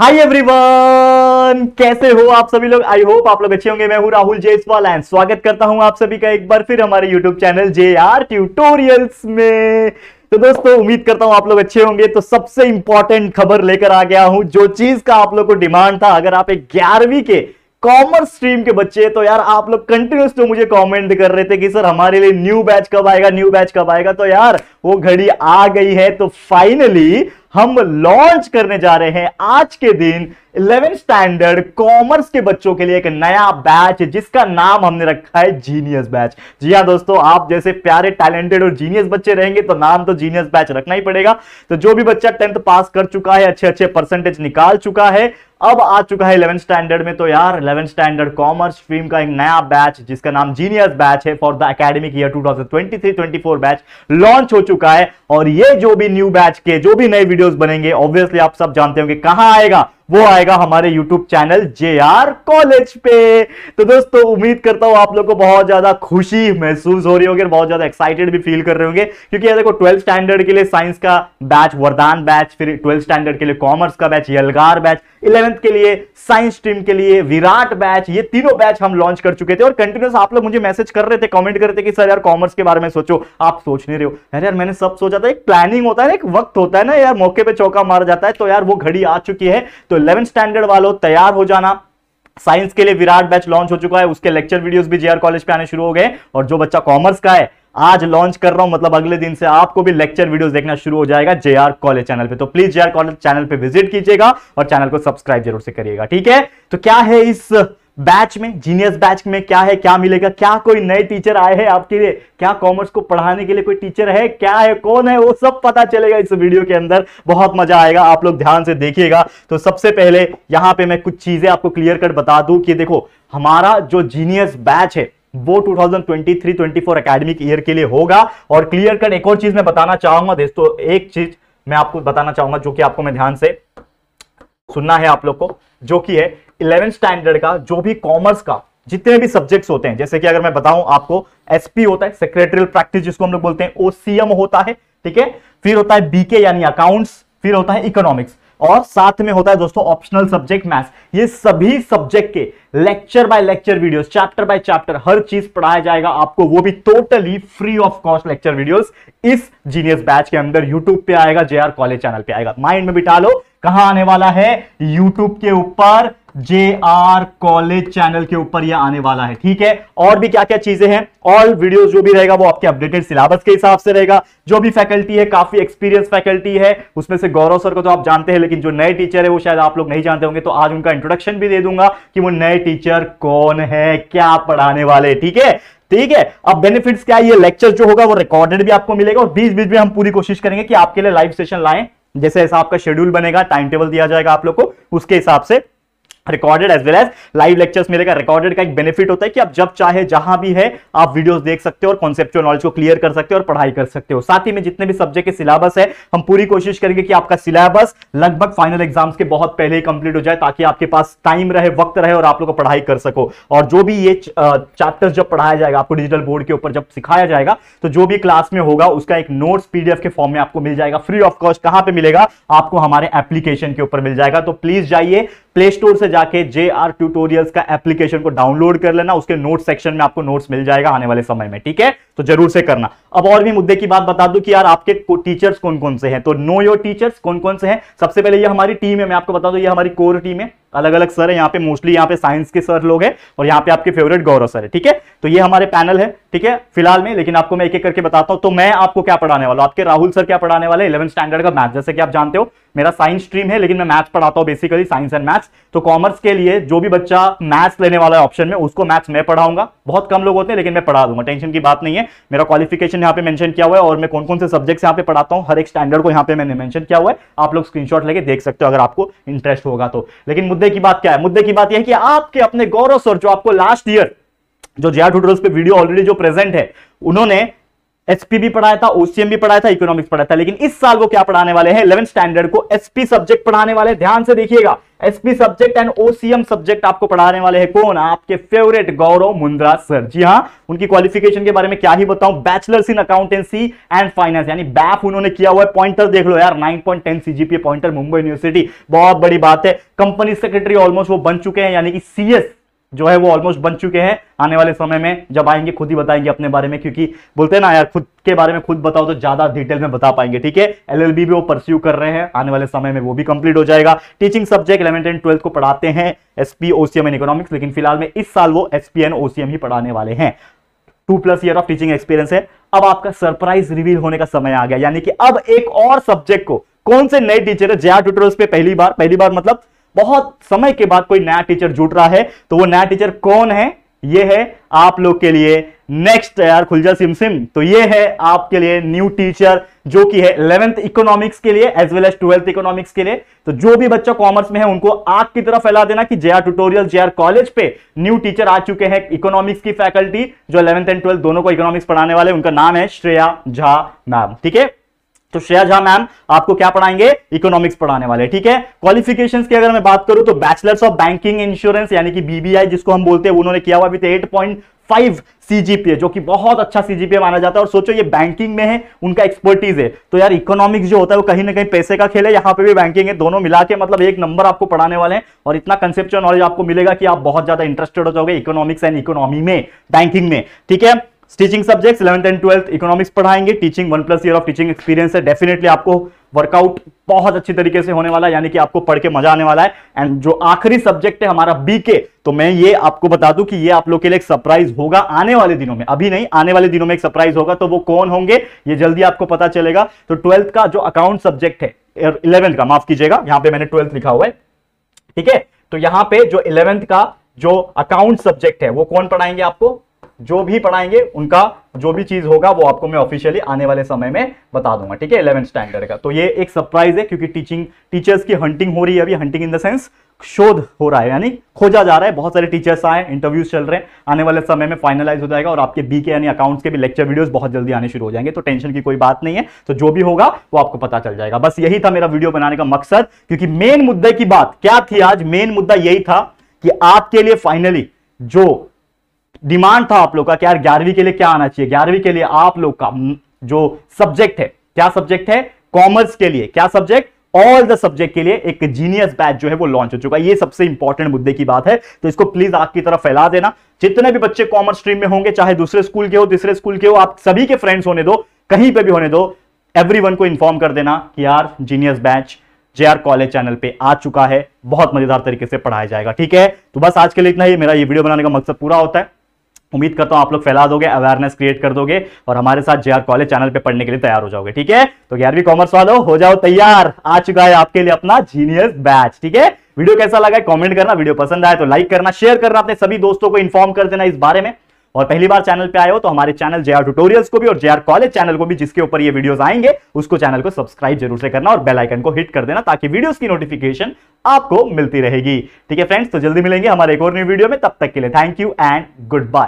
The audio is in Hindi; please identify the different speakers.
Speaker 1: हाय एवरीवन कैसे हो आप सभी लोग आई होप आप लोग अच्छे होंगे मैं हूं राहुल जयसवाल एंड स्वागत करता हूं आप सभी का एक बार फिर हमारे YouTube channel J R tutorials में तो दोस्तों उम्मीद करता हूं आप लोग अच्छे होंगे तो सबसे इंपॉर्टेंट खबर लेकर आ गया हूं जो चीज का आप लोग को डिमांड था अगर आप एक ग्यारहवीं के कॉमर्स स्ट्रीम के बच्चे तो यार आप लोग कंटिन्यूस तो मुझे कमेंट कर रहे थे कि सर हमारे लिए न्यू बैच कब आएगा न्यू बैच कब आएगा तो यार वो घड़ी आ गई है तो फाइनली हम लॉन्च करने जा रहे हैं आज के दिन इलेवेंथ स्टैंडर्ड कॉमर्स के बच्चों के लिए एक नया बैच जिसका नाम हमने रखा है जीनियस बैच जी हाँ दोस्तों आप जैसे प्यारे टैलेंटेड और जीनियस बच्चे रहेंगे तो नाम तो जीनियस बैच रखना ही पड़ेगा तो जो भी बच्चा टेंथ पास कर चुका है अच्छे अच्छे परसेंटेज निकाल चुका है अब आ चुका है इलेवन स्टैंडर्ड में तो यार इलेवन स्टैंडर्ड कॉमर्स स्ट्रीम का एक नया बैच जिसका नाम जीनियस बैच है for the academic year twenty four batch launch हो चुका है और ये जो भी न्यू बैच के जो भी नए वीडियोस बनेंगे ऑब्वियसली आप सब जानते होंगे कहां आएगा वो आएगा हमारे YouTube channel J R college पे तो दोस्तों उम्मीद करता हूं आप लोगों को बहुत ज्यादा खुशी महसूस हो रही होगी और बहुत ज्यादा एक्साइटेड भी फील कर रहे होंगे क्योंकि देखो ट्वेल्थ स्टैंडर्ड के लिए साइंस का बैच वरदान बैच फिर ट्वेल्थ स्टैंडर्ड के लिए कॉमर्स का बैच यलगार बैच इलेवेंथ के लिए साइंस स्ट्रीम के लिए विराट बैच ये तीनों बैच हम लॉन्च कर चुके थे और कंटिन्यूस आप लोग मुझे मैसेज कर रहे थे कमेंट कर रहे थे कि सर यार कॉमर्स के बारे में सोचो आप सोच नहीं रहे हो अरे यार मैंने सब सोचा था एक प्लानिंग होता है ना एक वक्त होता है ना यार मौके पर चौका मार जाता है तो यार वो घड़ी आ चुकी है तो इलेवन स्टैंडर्ड वालों तैयार हो जाना साइंस के लिए विराट बैच लॉन्च हो चुका है उसके लेक्चर वीडियोस भी जेआर कॉलेज पे आने शुरू हो गए और जो बच्चा कॉमर्स का है आज लॉन्च कर रहा हूं मतलब अगले दिन से आपको भी लेक्चर वीडियोस देखना शुरू हो जाएगा जे आर कॉलेज चैनल पे तो प्लीज आर कॉलेज चैनल पे विजिट कीजिएगा और चैनल को सब्सक्राइब जरूर से करिएगा ठीक है तो क्या है इस बैच में जीनियस बैच में क्या है क्या मिलेगा क्या कोई नए टीचर आए हैं आपके लिए क्या कॉमर्स को पढ़ाने के लिए कोई टीचर है क्या है कौन है वो सब पता चलेगा इस वीडियो के अंदर बहुत मजा आएगा आप लोग ध्यान से देखिएगा तो सबसे पहले यहां पे मैं कुछ चीजें आपको क्लियर कट बता दूं कि देखो हमारा जो जीनियस बैच है वो 2023-24 एकेडमिक ईयर के लिए होगा और क्लियर कट एक और चीज मैं बताना चाहूंगा दोस्तों एक चीज मैं आपको बताना चाहूंगा जो कि आपको मैं ध्यान से सुनना है आप लोग को जो कि है इलेवेंथ स्टैंडर्ड का जो भी कॉमर्स का जितने भी सब्जेक्ट्स होते हैं जैसे कि अगर मैं बताऊं आपको एसपी होता है सेक्रेटरियल प्रैक्टिस जिसको हम लोग बोलते हैं ओसीएम होता है ठीक है फिर होता है बीके यानी अकाउंट्स फिर होता है इकोनॉमिक्स और साथ में होता है दोस्तों ऑप्शनल सब्जेक्ट मैथ्स ये सभी सब्जेक्ट के lecture by lecture videos chapter by chapter हर चीज पढ़ाया जाएगा आपको वो भी totally free of cost lecture videos इस जीनियस बैच के अंदर यूट्यूब पे आएगा जे कॉलेज चैनल पे आएगा माइंड में बिठा लो कहा आने वाला है यूट्यूब के ऊपर जे आर कॉलेज चैनल के ऊपर ये आने वाला है ठीक है और भी क्या क्या चीजें हैं ऑल वीडियोस जो भी रहेगा वो आपके अपडेटेड सिलेबस के हिसाब से रहेगा जो भी फैकल्टी है काफी एक्सपीरियंस फैकल्टी है उसमें से गौरव सर को तो आप जानते हैं लेकिन जो नए टीचर है वो शायद आप लोग नहीं जानते होंगे तो आज उनका इंट्रोडक्शन भी दे दूंगा कि वो नए टीचर कौन है क्या पढ़ाने वाले ठीक है ठीक है अब बेनिफिट्स क्या है ये लेक्चर जो होगा वो रिकॉर्डेड भी आपको मिलेगा और बीच बीच में हम पूरी कोशिश करेंगे कि आपके लिए लाइव सेशन लाएं जैसे ऐसा आपका शेड्यूल बनेगा टाइम टेबल दिया जाएगा आप लोग को उसके हिसाब से recorded as well as live lectures मिलेगा रिकॉर्डेड का एक बेनिफिट होता है कि आप जब चाहे जहां भी है आप वीडियोस देख सकते हो और कॉन्सेप्चुअल नॉलेज को क्लियर कर सकते हो और पढ़ाई कर सकते हो साथ ही में जितने भी सब्जेक्ट के सिलेबस है हम पूरी कोशिश करेंगे कि आपका सिलेबस लगभग फाइनल एग्जाम्स के बहुत पहले ही कंप्लीट हो जाए ताकि आपके पास टाइम रहे वक्त रहे और आप लोग पढ़ाई कर सको और जो भी ये चैप्टर्स जब पढ़ाया जाएगा आपको डिजिटल बोर्ड के ऊपर जब सिखाया जाएगा तो जो भी क्लास में होगा उसका एक नोट्स पीडीएफ के फॉर्म में आपको मिल जाएगा फ्री ऑफ कॉस्ट कहां पे मिलेगा आपको हमारे एप्लीकेशन के ऊपर मिल जाएगा तो प्लीज जाइए प्ले स्टोर से जाके जे आर ट्यूटोरियल्स का एप्लीकेशन को डाउनलोड कर लेना उसके नोट सेक्शन में आपको नोट्स मिल जाएगा आने वाले समय में ठीक है तो जरूर से करना अब और भी मुद्दे की बात बता दूं कि यार आपके टीचर्स कौन कौन से हैं तो नो योर टीचर्स कौन कौन से हैं सबसे पहले ये हमारी टीम है मैं आपको बता दूं ये हमारी कोर टीम है अलग अलग सर है यहाँ पे मोस्टली यहाँ पे साइंस के सर लोग हैं और यहाँ पे आपके फेवरेट गौरव सर है ठीक है तो ये हमारे पैनल है ठीक है फिलहाल में लेकिन आपको मैं एक एक करके बताता हूँ तो मैं आपको क्या पढ़ाने वाला हूँ आपके राहुल सर क्या पढ़ाने वाले इलेवन स्टैंडर्ड का मैथ जैसे कि आप जानते हो मेरा साइंस स्ट्रीम है लेकिन मैं मैथ्स पढ़ाता हूँ बेसिकली साइंस एंड मैथ्स तो कॉमर्स के लिए जो भी बच्चा मैथ्स लेने वाला है ऑप्शन में उसको मैथ्स मैं पढ़ाऊंगा बहुत कम लोग होते हैं लेकिन मैं पढ़ा दूंगा टेंशन की बात नहीं है मेरा क्वालिफिकेशन यहाँ पे मैंशन किया हुआ है और मैं कौन कौन से सब्जेक्ट्स यहाँ पे पढ़ाता हूँ हर एक स्टैंडर्ड को यहाँ पे मैंने मैंशन किया हुआ है आप लोग स्क्रीनशॉट लेके देख सकते हो अगर आपको इंटरेस्ट होगा तो लेकिन मुद्दे की बात क्या है मुद्दे की बात यह है कि आपके अपने गौरव सर जो आपको लास्ट ईयर जो जेआर ट्यूटोरियल्स पे वीडियो ऑलरेडी जो प्रेजेंट है उन्होंने एसपी भी पढ़ाया था ओसीएम भी पढ़ाया था इकोनॉमिक्स पढ़ाया था लेकिन इस साल वो क्या पढ़ाने वाले हैं इलेवन स्टैंडर्ड को एसपी सब्जेक्ट पढ़ाने वाले ध्यान से देखिएगा SP subject and OCM subject आपको पढ़ाने वाले हैं कौन आपके फेवरेट गौरव मुंद्रा सर जी हाँ उनकी क्वालिफिकेशन के बारे में क्या ही बताऊं bachelors in accountancy and finance यानी बैफ उन्होंने किया हुआ है पॉइंटर देख लो यार 9.10 सीजीपी पॉइंटर मुंबई यूनिवर्सिटी बहुत बड़ी बात है कंपनी सेक्रेटरी ऑलमोस्ट वो बन चुके हैं यानी कि सीएस जो है वो ऑलमोस्ट बन चुके हैं आने वाले समय में जब आएंगे खुद ही बताएंगे अपने बारे में क्योंकि बोलते हैं ना यार खुद के बारे में खुद बताओ तो ज्यादा डिटेल में बता पाएंगे ठीक है एलएलबी भी वो परस्यू कर रहे हैं आने वाले समय में वो भी कंप्लीट हो जाएगा teaching subject eleventh and twelfth को पढ़ाते हैं एसपी ओसीएम एंड इकोनॉमिक्स लेकिन फिलहाल में इस साल वो एसपी एंड ओसीएम ही पढ़ाने वाले हैं two plus year of teaching experience है अब आपका सरप्राइज रिवील होने का समय आ गया यानी कि अब एक और सब्जेक्ट को कौन से नए टीचर है जया ट्यूटोरियल्स पे पहली बार पहली बार मतलब बहुत समय के बाद कोई नया टीचर जुट रहा है तो वो नया टीचर कौन है ये है आप लोग के लिए नेक्स्ट यार खुलजा सिम सिम तो ये है आपके लिए न्यू टीचर जो कि है इलेवेंथ इकोनॉमिक्स के लिए as well as twelfth economics के लिए तो जो भी बच्चा कॉमर्स में है उनको आग की तरफ फैला देना कि आर ट्यूटोरियल आर कॉलेज पे न्यू टीचर आ चुके हैं इकोनॉमिक्स की फैकल्टी जो इलेवेंथ एंड ट्वेल्थ दोनों को इकोनॉमिक्स पढ़ाने वाले उनका नाम है श्रेया झा मैम ठीक है तो श्रेया झा मैम आपको क्या पढ़ाएंगे इकोनॉमिक्स पढ़ाने वाले ठीक है क्वालिफिकेशंस की अगर मैं बात करूं तो बैचलर्स ऑफ बैंकिंग इंश्योरेंस यानी कि बीबीआई जिसको हम बोलते हैं उन्होंने किया हुआ भी एट पॉइंट फाइव सीजीपीए जो कि बहुत अच्छा सीजीपीए माना जाता है और सोचो ये बैंकिंग में है उनका एक्सपर्टीज है तो यार इकोनॉमिक्स जो होता है वो कहीं ना कहीं पैसे का खेल है यहाँ पे भी बैंकिंग है दोनों मिला के मतलब एक नंबर आपको पढ़ाने वाले हैं और इतना कंसेप्चुअल नॉलेज आपको मिलेगा कि आप बहुत ज्यादा इंटरेस्टेड हो जाओगे इकोनॉमिक्स एंड इकोनॉमी में बैंकिंग में ठीक है teaching subjects eleventh and twelfth economics पढ़ाएंगे teaching one plus year of teaching experience है डेफिनेटली आपको वर्कआउट बहुत अच्छी तरीके से होने वाला है यानी कि आपको पढ़ के मजा आने वाला है एंड जो आखिरी सब्जेक्ट है हमारा बीके तो मैं ये आपको बता दूं कि ये आप लोग के लिए एक सरप्राइज होगा आने वाले दिनों में अभी नहीं आने वाले दिनों में एक सरप्राइज होगा तो वो कौन होंगे ये जल्दी आपको पता चलेगा तो ट्वेल्थ का जो अकाउंट सब्जेक्ट है इलेवेंथ का माफ कीजिएगा यहाँ पे मैंने ट्वेल्थ लिखा हुआ है ठीक है तो यहाँ पे जो इलेवेंथ का जो अकाउंट सब्जेक्ट है वो कौन पढ़ाएंगे आपको जो भी पढ़ाएंगे उनका जो भी चीज होगा वो आपको मैं ऑफिशियली आने वाले समय में बता दूंगा ठीक है इलेवन स्टैंडर्ड का तो ये एक सरप्राइज है क्योंकि टीचिंग टीचर्स की हंटिंग हो रही है अभी हंटिंग इन द सेंस शोध हो रहा है यानी खोजा जा रहा है बहुत सारे टीचर्स आए इंटरव्यूज चल रहे हैं आने वाले समय में फाइनलाइज हो जाएगा और आपके बीके यानी अकाउंट्स के भी लेक्चर वीडियोस बहुत जल्दी आने शुरू हो जाएंगे तो टेंशन की कोई बात नहीं है तो जो भी होगा वो आपको पता चल जाएगा बस यही था मेरा वीडियो बनाने का मकसद क्योंकि मेन मुद्दे की बात क्या थी आज मेन मुद्दा यही था कि आपके लिए फाइनली जो डिमांड था आप लोग का कि यार ग्यारहवीं के लिए क्या आना चाहिए ग्यारहवीं के लिए आप लोग का जो सब्जेक्ट है क्या सब्जेक्ट है कॉमर्स के लिए क्या सब्जेक्ट ऑल द सब्जेक्ट के लिए एक जीनियस बैच जो है वो लॉन्च हो चुका है ये सबसे इंपॉर्टेंट मुद्दे की बात है तो इसको प्लीज आपकी तरफ फैला देना जितने भी बच्चे कॉमर्स स्ट्रीम में होंगे चाहे दूसरे स्कूल के हो तीसरे स्कूल के हो आप सभी के फ्रेंड्स होने दो कहीं पर भी होने दो एवरी को इन्फॉर्म कर देना कि यार genius batch J college channel पे आ चुका है बहुत मजेदार तरीके से पढ़ाया जाएगा ठीक है तो बस आज के लिए इतना ही मेरा ये वीडियो बनाने का मकसद पूरा होता है उम्मीद करता हूं आप लोग फैला दोगे अवेयरनेस क्रिएट कर दोगे और हमारे साथ जे कॉलेज चैनल पे पढ़ने के लिए तैयार हो जाओगे ठीक है तो ग्यारहवीं कॉमर्स वालों हो जाओ तैयार आ चुका है आपके लिए अपना जीनियस बैच ठीक है वीडियो कैसा लगा कमेंट करना वीडियो पसंद आए तो लाइक करना शेयर करना अपने सभी दोस्तों को इन्फॉर्म कर देना इस बारे में और पहली बार चैनल पे आए हो तो हमारे चैनल जे ट्यूटोरियल्स को भी और जे कॉलेज चैनल को भी जिसके ऊपर ये वीडियोस आएंगे उसको चैनल को सब्सक्राइब जरूर से करना और बेल आइकन को हिट कर देना ताकि वीडियोस की नोटिफिकेशन आपको मिलती रहेगी ठीक है फ्रेंड्स तो जल्दी मिलेंगे हमारे एक और न्यू वीडियो में तब तक के लिए thank you and good bye